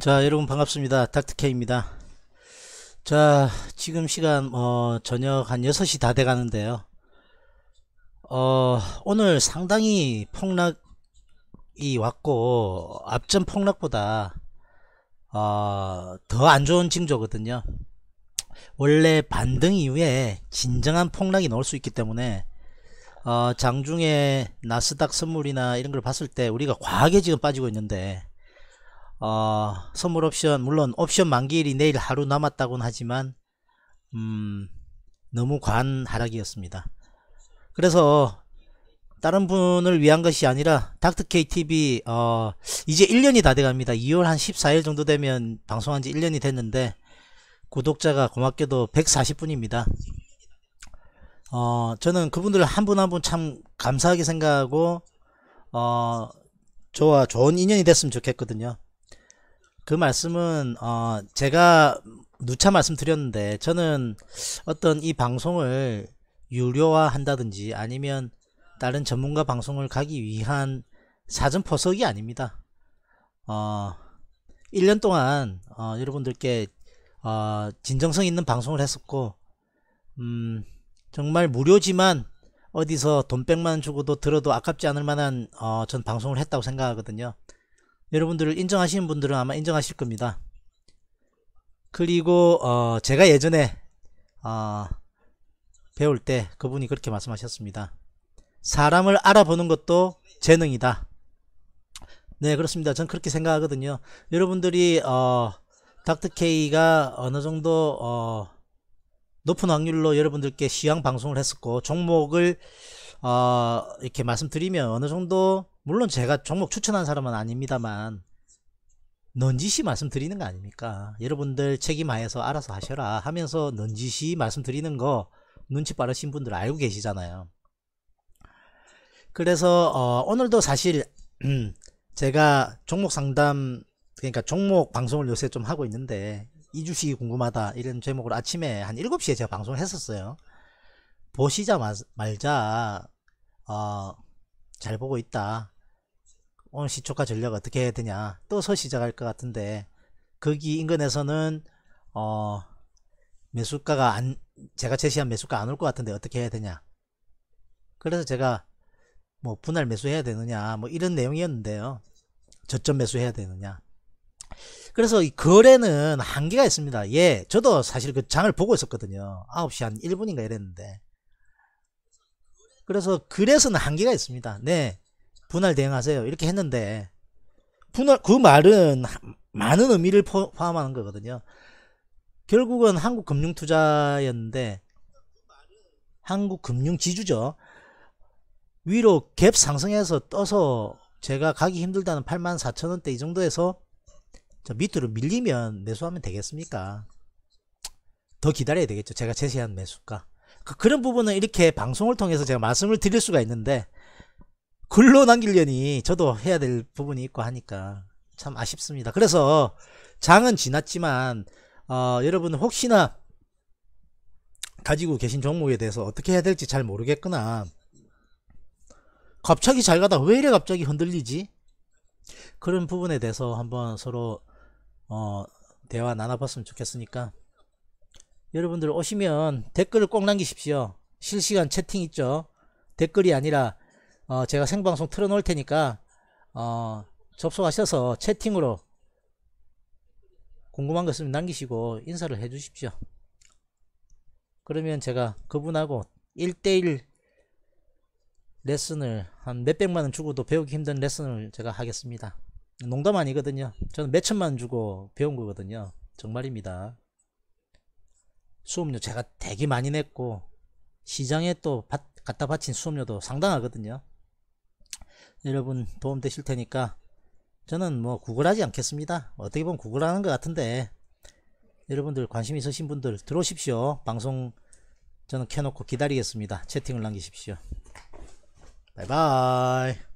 자 여러분 반갑습니다 닥터케입니다 자 지금 시간 어, 저녁 한 6시 다 돼 가는데요 어, 오늘 상당히 폭락이 왔고 앞전 폭락보다 어, 더 안 좋은 징조거든요 원래 반등 이후에 진정한 폭락이 나올 수 있기 때문에 어, 장중에 나스닥 선물이나 이런 걸 봤을 때 우리가 과하게 지금 빠지고 있는데 어, 선물 옵션 물론 옵션 만기일이 내일 하루 남았다곤 하지만 음, 너무 과한 하락이었습니다. 그래서 다른 분을 위한 것이 아니라 닥터 k TV 어, 이제 1년이 다 돼갑니다. 2월 한 14일 정도 되면 방송한 지 1년이 됐는데 구독자가 고맙게도 140분입니다. 어, 저는 그분들 한 분 한 분 참 감사하게 생각하고 어, 저와 좋은 인연이 됐으면 좋겠거든요. 그 말씀은 어 제가 누차 말씀드렸는데 저는 어떤 이 방송을 유료화 한다든지 아니면 다른 전문가 방송을 가기 위한 사전 포석이 아닙니다. 어 1년 동안 어 여러분들께 어 진정성 있는 방송을 했었고 음 정말 무료지만 어디서 돈1 0만 주고도 들어도 아깝지 않을 만한 어, 전 방송을 했다고 생각하거든요. 여러분들을 인정하시는 분들은 아마 인정하실 겁니다. 그리고 어 제가 예전에 어 배울 때 그분이 그렇게 말씀하셨습니다. 사람을 알아보는 것도 재능이다. 네 그렇습니다. 전 그렇게 생각하거든요. 여러분들이 어 닥터케이가 어느 정도 어 높은 확률로 여러분들께 시향 방송을 했었고 종목을 어 이렇게 말씀드리면 어느 정도 물론 제가 종목 추천한 사람은 아닙니다만 넌지시 말씀드리는 거 아닙니까 여러분들 책임하에서 알아서 하셔라 하면서 넌지시 말씀드리는 거 눈치 빠르신 분들 알고 계시잖아요 그래서 어, 오늘도 사실 음, 제가 종목 상담 그러니까 종목 방송을 요새 좀 하고 있는데 이 주식이 궁금하다 이런 제목으로 아침에 한 7시에 제가 방송을 했었어요 보시자 말자 어, 잘 보고 있다 오늘 어, 시초가 전략 어떻게 해야 되냐 또 서 시작할 것 같은데 거기 인근에서는 어 매수가가 안 제가 제시한 매수가 안 올 것 같은데 어떻게 해야 되냐 그래서 제가 뭐 분할 매수해야 되느냐 뭐 이런 내용이었는데요 저점 매수해야 되느냐 그래서 이 거래는 한계가 있습니다 예 저도 사실 그 장을 보고 있었거든요 9시 한 1분인가 이랬는데 그래서 그래서는 한계가 있습니다 네 분할 대응하세요. 이렇게 했는데 분할 그 말은 많은 의미를 포함하는 거거든요. 결국은 한국 금융 투자였는데 한국 금융 지주죠. 위로 갭 상승해서 떠서 제가 가기 힘들다는 84,000원대 이 정도에서 저 밑으로 밀리면 매수하면 되겠습니까? 더 기다려야 되겠죠. 제가 제시한 매수가. 그, 그런 부분은 이렇게 방송을 통해서 제가 말씀을 드릴 수가 있는데 글로 남기려니 저도 해야 될 부분이 있고 하니까 참 아쉽습니다. 그래서 장은 지났지만 어, 여러분 혹시나 가지고 계신 종목에 대해서 어떻게 해야 될지 잘 모르겠거나 갑자기 잘 가다 왜 이래 갑자기 흔들리지? 그런 부분에 대해서 한번 서로 어, 대화 나눠봤으면 좋겠으니까 여러분들 오시면 댓글을 꼭 남기십시오. 실시간 채팅 있죠? 댓글이 아니라 어, 제가 생방송 틀어놓을 테니까 어, 접속하셔서 채팅으로 궁금한 것 있으면 남기시고 인사를 해 주십시오. 그러면 제가 그분하고 1대1 레슨을 한 몇백만원 주고도 배우기 힘든 레슨을 제가 하겠습니다. 농담 아니거든요. 저는 몇천만원 주고 배운 거거든요. 정말입니다. 수업료 제가 되게 많이 냈고 시장에 또 받, 갖다 바친 수업료도 상당하거든요. 여러분 도움 되실 테니까 저는 뭐 구글하지 않겠습니다. 어떻게 보면 구글하는 것 같은데 여러분들 관심 있으신 분들 들어오십시오. 방송 저는 켜놓고 기다리겠습니다. 채팅을 남기십시오. 바이바이.